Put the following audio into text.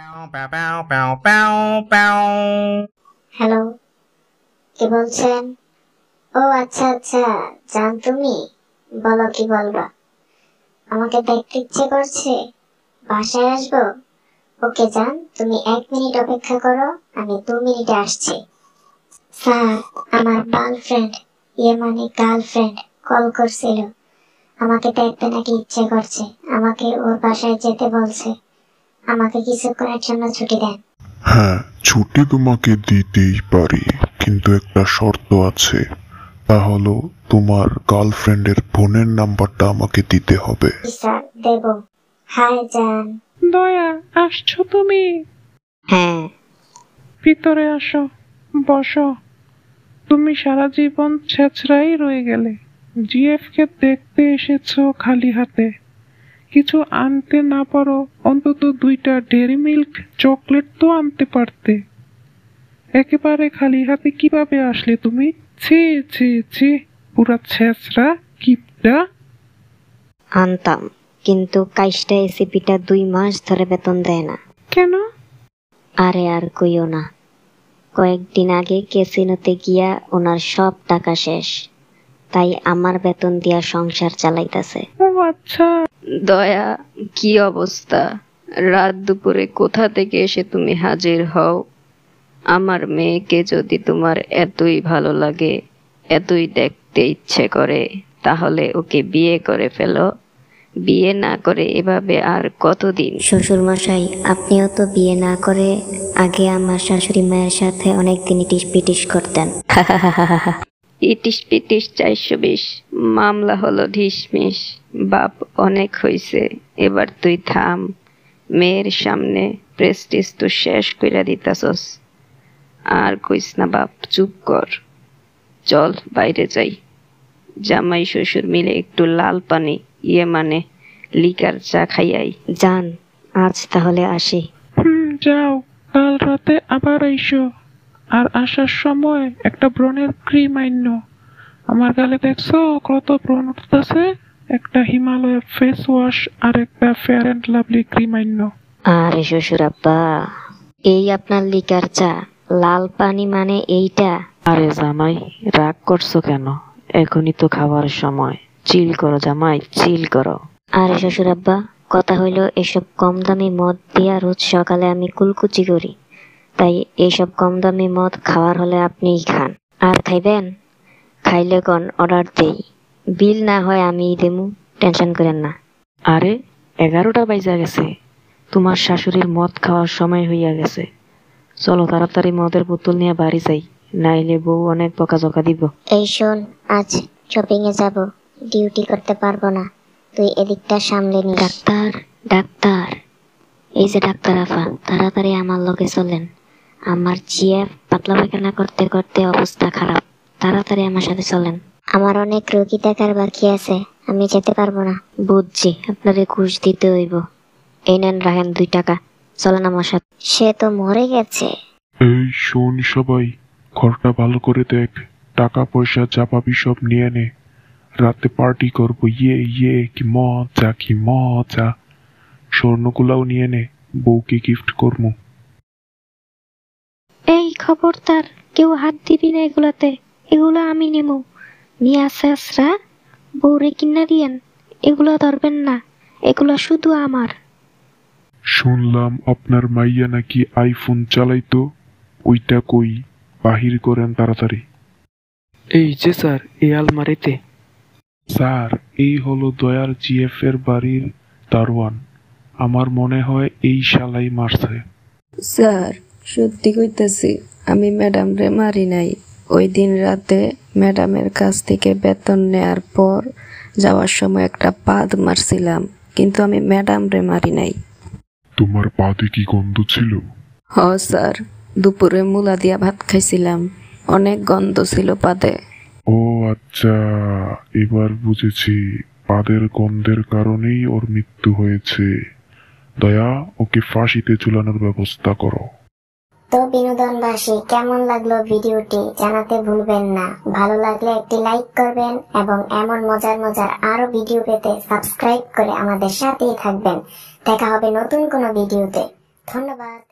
hello কি বলছেন ও আচ্ছা আচ্ছা জান তুমি বলো কি বলবা আমাকে দেখতে ইচ্ছে করছে বাসায় আসবো ওকে জান তুমি এক মিনিট অপেক্ষা করো আমি দু মিনিটে আসছি স্যার আমার গার্লফ্রেন্ড ইয়ে মানে গার্লফ্রেন্ড কল করছিল আমাকে দেখতে নাকি ইচ্ছে করছে আমাকে ওর বাসায় যেতে বলছে আমাকে কিছু করার জন্য ছুটি দেন হ্যাঁ ছুটি তোমাকে দিতেই পারি কিন্তু একটা শর্ত আছে তা হলো তোমার গার্লফ্রেন্ডের ফোনের নাম্বারটা আমাকে দিতে হবে স্যার দেব হাই জান দয়া আসছো তুমি হ্যাঁ ভিতরে আসো বসো তুমি সারা জীবন ছেঁচড়াই রয়ে গেলে জিএফকে দেখতে এসেছো খালি হাতে কিছু আনতে না পারো অন্তত দুইটা ডেরি মিল্ক চকলেট তো আনতে পারতে একেবারে খালি হাতে কিভাবে আসলে তুমি ছি ছি ছি পুরা ছেঁচরা কিপটা আনতাম কিন্তু কাইশটা এসিপিটা দুই মাস ধরে বেতন দেয় না কেন আরে আর কইও না কয়েকদিন আগে ক্যাসিনোতে গিয়া ওনার সব টাকা শেষ তাই আমার বেতন দিয়া সংসার চালাইতেছে ও আচ্ছা দয়া কি অবস্থা রাত দুপুরে কোথা থেকে এসে তুমি হাজির হও আমার মেয়েকে যদি তোমার এতই ভালো লাগে এতই দেখতে ইচ্ছে করে তাহলে ওকে বিয়ে করে ফেলো বিয়ে না করে এভাবে আর কতদিন শ্বশুর মশাই আপনিও তো বিয়ে না করে আগে আমার শাশুড়ি মায়ের সাথে অনেক দিন টিস পিটিস করতেন ইটিস পিটিস চারশো বিশ মামলা হলো ঢিসমিস বাপ অনেক হইছে এবার তুই থাম মেয়ের সামনে প্রেস্টিজ তো শেষ কইরা দিতাস আর কইস না বাপ চুপ কর চল বাইরে যাই জামাই শ্বশুর মিলে একটু লাল পানি ইয়ে মানে লিকার চা খাইয়াই যান আজ তাহলে আসি হুম যাও কাল রাতে আবার আইসো আর আসার সময় একটা ব্রণের ক্রিম আইন্য আমার গালে দেখছো কত ব্রণ উঠতেছে একটা হিমালয় ফেস ওয়াশ আর একটা ফেয়ার অ্যান্ড লাভলি ক্রিম আইন্য আরে শ্বশুর আব্বা এই আপনার লিকার চা লাল পানি মানে এইটা আরে জামাই রাগ করছো কেন এখনই তো খাবার সময় চিল করো জামাই চিল করো আরে শ্বশুর আব্বা কথা হইলো এসব কম দামি মদ দিয়া রোজ সকালে আমি কুলকুচি করি তাই এইসব কম দামি মদ খাওয়ার হলে আপনিই খান আর খাইবেন খাইলে কন অর্ডার দেই বিল না হয় আমি দেমু টেনশন করেন না আরে এগারোটা বাইজা গেছে তোমার শাশুড়ির মদ খাওয়ার সময় হইয়া গেছে চলো তাড়াতাড়ি মদের বোতল নিয়ে বাড়ি যাই নাইলে বউ অনেক জকা দিব এই শোন আজ শপিং এ যাব ডিউটি করতে পারবো না তুই এদিকটা সামলে নি ডাক্তার ডাক্তার এই যে ডাক্তার আফা তাড়াতাড়ি আমার লগে চলেন আমার জিয়া পাতলা পায়খানা করতে করতে অবস্থা খারাপ তাড়াতাড়ি আমার সাথে চলেন আমার অনেক রোগী দেখার বাকি আছে আমি যেতে পারবো না বুঝছি আপনারে ঘুষ দিতে হইব এই নেন রাখেন দুই টাকা চলেন আমার সাথে সে তো মরে গেছে এই শোন সবাই ঘরটা ভালো করে দেখ টাকা পয়সা যা পাবি সব নিয়ে নে রাতে পার্টি করবো ইয়ে ইয়ে কি মজা কি মজা স্বর্ণগুলাও নিয়ে নে বউকে গিফট করবো খবরদার কেউ হাত দিবি না এগুলাতে এগুলো আমি নেব নিয়ে আসে আসরা বউরে কিনা দিয়েন এগুলো ধরবেন না এগুলো শুধু আমার শুনলাম আপনার মাইয়া নাকি আইফোন চালাইতো ওইটা কই বাহির করেন তাড়াতাড়ি এই যে স্যার এই আলমারিতে স্যার এই হলো দয়ার জিএফ এর বাড়ির দারোয়ান আমার মনে হয় এই শালাই মারছে স্যার সত্যি কইতাছি আমি ম্যাডামরে মারি নাই ওই দিন রাতে ম্যাডামের কাছ থেকে বেতন নেয়ার পর যাওয়ার সময় একটা পাদ মারছিলাম কিন্তু আমি ম্যাডামরে মারি নাই তোমার পাতে কি গন্ধ ছিল হ হ্যাঁ স্যার দুপুরে মুলা দিয়া ভাত খাইছিলাম অনেক গন্ধ ছিল পাদে ও আচ্ছা এবার বুঝেছি পাদের গন্ধের কারণেই ওর মৃত্যু হয়েছে দয়া ওকে ফাঁসিতে ঝুলানোর ব্যবস্থা করো তো বিনোদন দাসী কেমন লাগলো ভিডিওটি জানাতে ভুলবেন না ভালো লাগলে একটি লাইক করবেন এবং এমন মজার মজার আরো ভিডিও পেতে সাবস্ক্রাইব করে আমাদের সাথেই থাকবেন দেখা হবে নতুন কোনো ভিডিওতে ধন্যবাদ